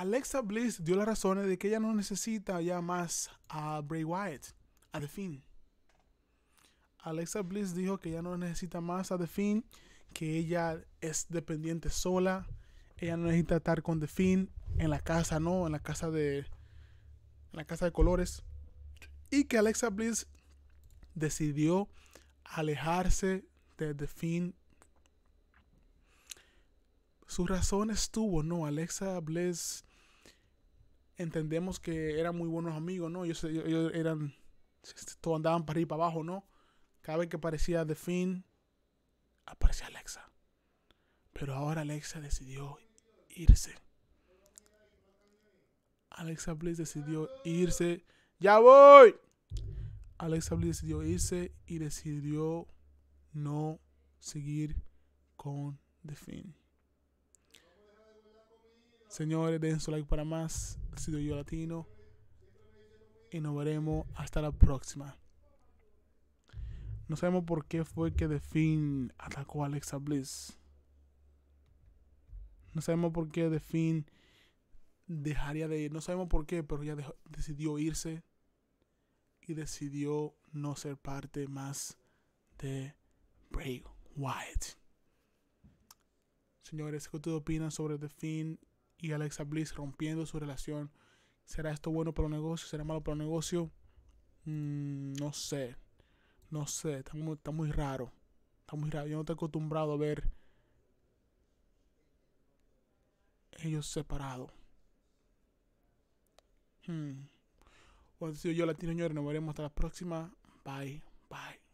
Alexa Bliss dio las razones de que ella no necesita ya más a Bray Wyatt, a The Alexa Bliss dijo que ya no necesita más a The que ella es dependiente sola, ella no necesita estar con The Fiend en la casa, no, en la casa de la casa de colores y que Alexa Bliss decidió alejarse de The Fiend. Su razón estuvo, no, Alexa Bliss entendemos que eran muy buenos amigos, ¿no? Ellos, ellos eran, este, todos andaban para arriba para abajo, ¿no? Cada vez que aparecía The Finn, aparecía Alexa. Pero ahora Alexa decidió irse. Alexa Bliss decidió irse. ¡Ya voy! Alexa Bliss decidió irse y decidió no seguir con The Finn. Señores, den su like para más. Ha sido yo latino. Y nos veremos hasta la próxima. No sabemos por qué fue que The Finn atacó a Alexa Bliss. No sabemos por qué The Finn dejaría de ir. No sabemos por qué, pero ya decidió irse. Y decidió no ser parte más de Bray Wyatt. Señores, ¿qué ustedes opinan sobre The Finn y Alexa Bliss rompiendo su relación. ¿Será esto bueno para el negocio? ¿Será malo para el negocio? Mm, no sé. No sé. Está muy, raro. Está muy raro. Yo no estoy acostumbrado a ver ellos separados. Hmm. Bueno, Bueno, yo la señores. Nos veremos hasta la próxima. Bye. Bye.